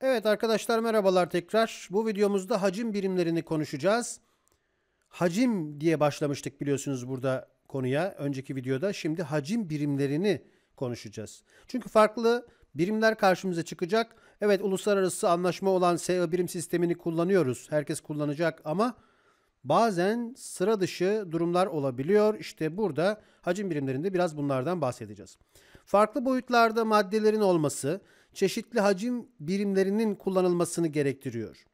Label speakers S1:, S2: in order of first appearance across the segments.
S1: Evet arkadaşlar merhabalar tekrar. Bu videomuzda hacim birimlerini konuşacağız. Hacim diye başlamıştık biliyorsunuz burada konuya önceki videoda. Şimdi hacim birimlerini konuşacağız. Çünkü farklı birimler karşımıza çıkacak. Evet uluslararası anlaşma olan SEO birim sistemini kullanıyoruz. Herkes kullanacak ama bazen sıra dışı durumlar olabiliyor. İşte burada hacim birimlerinde biraz bunlardan bahsedeceğiz. Farklı boyutlarda maddelerin olması, çeşitli hacim birimlerinin kullanılmasını gerektiriyor.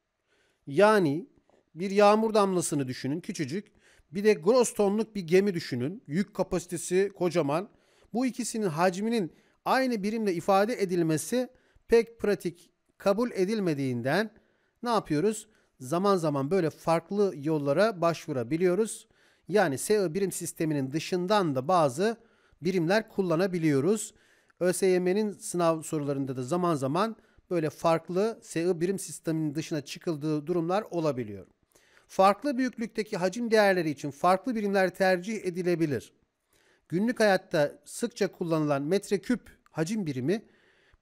S1: Yani bir yağmur damlasını düşünün küçücük bir de gross tonluk bir gemi düşünün. Yük kapasitesi kocaman. Bu ikisinin hacminin aynı birimle ifade edilmesi pek pratik kabul edilmediğinden ne yapıyoruz? Zaman zaman böyle farklı yollara başvurabiliyoruz. Yani SEO birim sisteminin dışından da bazı birimler kullanabiliyoruz. ÖSYM'nin sınav sorularında da zaman zaman böyle farklı SI birim sisteminin dışına çıkıldığı durumlar olabiliyor. Farklı büyüklükteki hacim değerleri için farklı birimler tercih edilebilir. Günlük hayatta sıkça kullanılan metreküp hacim birimi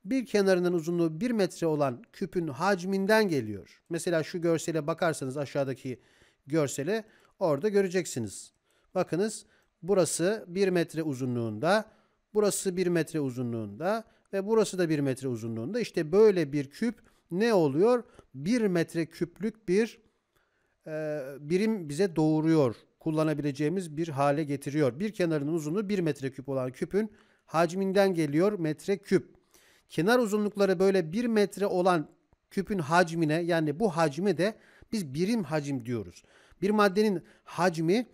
S1: bir kenarının uzunluğu 1 metre olan küpün hacminden geliyor. Mesela şu görsele bakarsanız aşağıdaki görsele orada göreceksiniz. Bakınız burası 1 metre uzunluğunda Burası 1 metre uzunluğunda ve burası da 1 metre uzunluğunda. İşte böyle bir küp ne oluyor? 1 metre küplük bir e, birim bize doğuruyor. Kullanabileceğimiz bir hale getiriyor. Bir kenarının uzunluğu 1 metre küp olan küpün hacminden geliyor metre küp. Kenar uzunlukları böyle 1 metre olan küpün hacmine yani bu hacmi de biz birim hacim diyoruz. Bir maddenin hacmi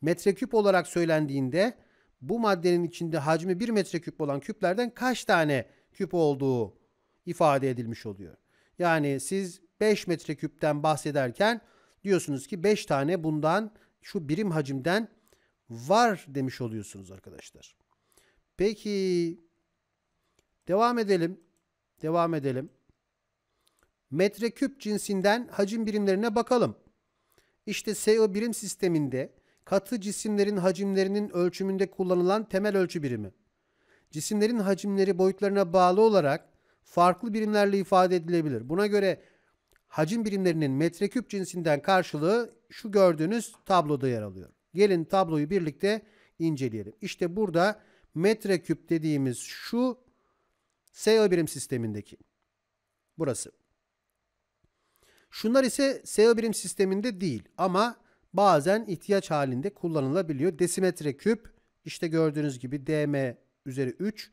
S1: metreküp olarak söylendiğinde bu maddenin içinde hacmi 1 metreküp olan küplerden kaç tane küp olduğu ifade edilmiş oluyor. Yani siz 5 metreküpten bahsederken diyorsunuz ki 5 tane bundan şu birim hacimden var demiş oluyorsunuz arkadaşlar. Peki devam edelim. Devam edelim. Metreküp cinsinden hacim birimlerine bakalım. İşte SEO birim sisteminde katı cisimlerin hacimlerinin ölçümünde kullanılan temel ölçü birimi. Cisimlerin hacimleri boyutlarına bağlı olarak farklı birimlerle ifade edilebilir. Buna göre hacim birimlerinin metreküp cinsinden karşılığı şu gördüğünüz tabloda yer alıyor. Gelin tabloyu birlikte inceleyelim. İşte burada metreküp dediğimiz şu SEO birim sistemindeki. Burası. Şunlar ise SEO birim sisteminde değil ama bazen ihtiyaç halinde kullanılabiliyor. Desimetre küp işte gördüğünüz gibi dm üzeri 3.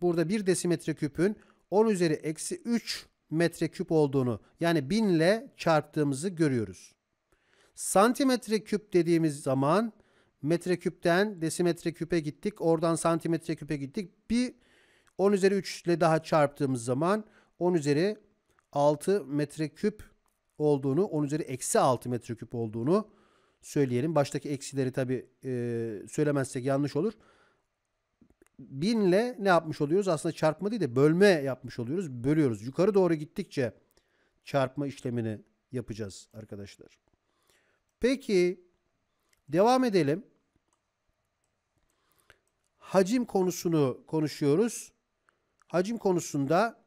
S1: Burada bir desimetre küpün 10 üzeri eksi 3 metreküp olduğunu yani 1000 ile çarptığımızı görüyoruz. Santimetre küp dediğimiz zaman metreküpten desimetre küpe gittik. Oradan santimetre küpe gittik. Bir 10 üzeri 3 ile daha çarptığımız zaman 10 üzeri 6 metreküp olduğunu, 10 üzeri eksi 6 metreküp olduğunu söyleyelim. Baştaki eksileri tabi e, söylemezsek yanlış olur. Binle ne yapmış oluyoruz? Aslında çarpma değil de bölme yapmış oluyoruz. Bölüyoruz. Yukarı doğru gittikçe çarpma işlemini yapacağız arkadaşlar. Peki devam edelim. Hacim konusunu konuşuyoruz. Hacim konusunda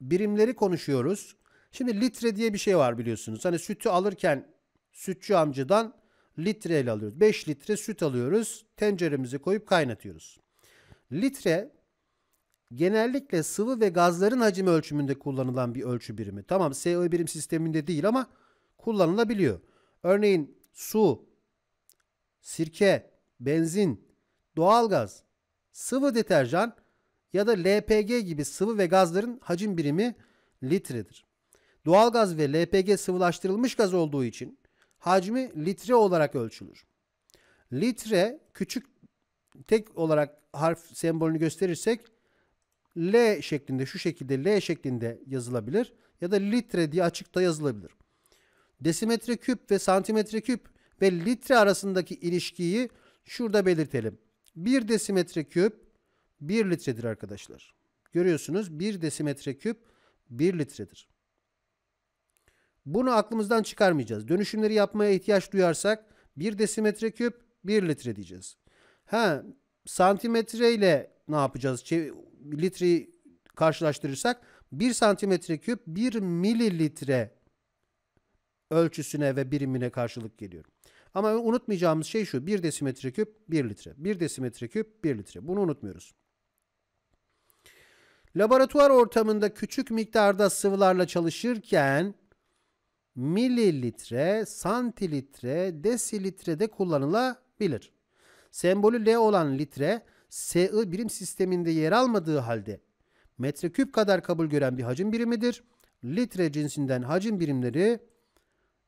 S1: birimleri konuşuyoruz. Şimdi litre diye bir şey var biliyorsunuz. Hani sütü alırken sütçü amcadan litre ile alıyoruz. 5 litre süt alıyoruz. tenceremizi koyup kaynatıyoruz. Litre genellikle sıvı ve gazların hacim ölçümünde kullanılan bir ölçü birimi. Tamam SO birim sisteminde değil ama kullanılabiliyor. Örneğin su, sirke, benzin, doğalgaz, sıvı deterjan ya da LPG gibi sıvı ve gazların hacim birimi litredir doğalgaz ve LPG sıvılaştırılmış gaz olduğu için hacmi litre olarak ölçülür. Litre küçük tek olarak harf sembolünü gösterirsek L şeklinde şu şekilde L şeklinde yazılabilir ya da litre diye açıkta yazılabilir. Desimetre küp ve santimetre küp ve litre arasındaki ilişkiyi şurada belirtelim. 1 desimetre küp 1 litredir arkadaşlar. Görüyorsunuz 1 desimetre küp 1 litredir. Bunu aklımızdan çıkarmayacağız. Dönüşümleri yapmaya ihtiyaç duyarsak 1 desimetre küp 1 litre diyeceğiz. Ha santimetre ile ne yapacağız? Çev litreyi karşılaştırırsak 1 santimetre küp 1 mililitre ölçüsüne ve birimine karşılık geliyor. Ama unutmayacağımız şey şu 1 desimetre küp 1 litre. 1 desimetre küp 1 litre. Bunu unutmuyoruz. Laboratuvar ortamında küçük miktarda sıvılarla çalışırken mililitre, santilitre, desilitrede kullanılabilir. Sembolü L olan litre, SI birim sisteminde yer almadığı halde metreküp kadar kabul gören bir hacim birimidir. Litre cinsinden hacim birimleri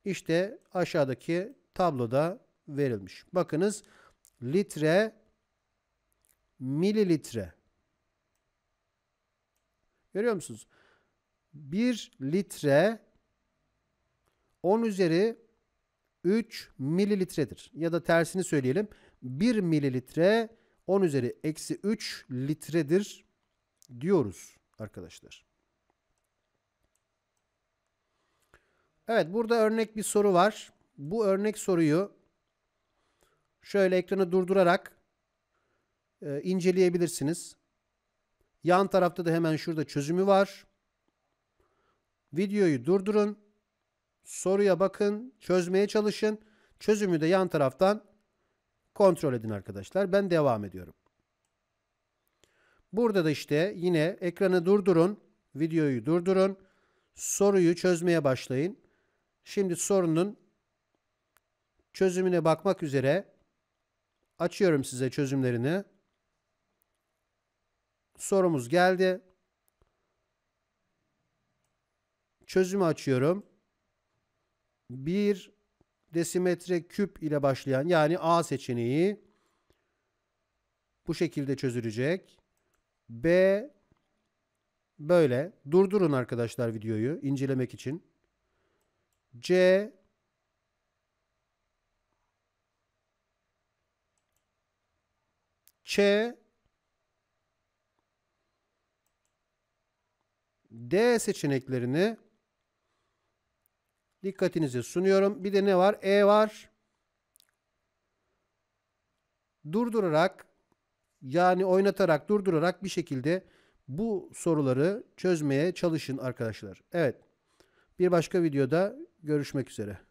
S1: işte aşağıdaki tabloda verilmiş. Bakınız litre, mililitre. Görüyor musunuz? 1 litre 10 üzeri 3 mililitredir. Ya da tersini söyleyelim. 1 mililitre 10 üzeri eksi 3 litredir diyoruz arkadaşlar. Evet burada örnek bir soru var. Bu örnek soruyu şöyle ekranı durdurarak e, inceleyebilirsiniz. Yan tarafta da hemen şurada çözümü var. Videoyu durdurun. Soruya bakın, çözmeye çalışın. Çözümü de yan taraftan kontrol edin arkadaşlar. Ben devam ediyorum. Burada da işte yine ekranı durdurun, videoyu durdurun. Soruyu çözmeye başlayın. Şimdi sorunun çözümüne bakmak üzere açıyorum size çözümlerini. Sorumuz geldi. Çözümü açıyorum. 1 desimetre küp ile başlayan yani A seçeneği bu şekilde çözülecek. B böyle. Durdurun arkadaşlar videoyu incelemek için. C Ç D seçeneklerini Dikkatinize sunuyorum. Bir de ne var? E var. Durdurarak yani oynatarak durdurarak bir şekilde bu soruları çözmeye çalışın arkadaşlar. Evet. Bir başka videoda görüşmek üzere.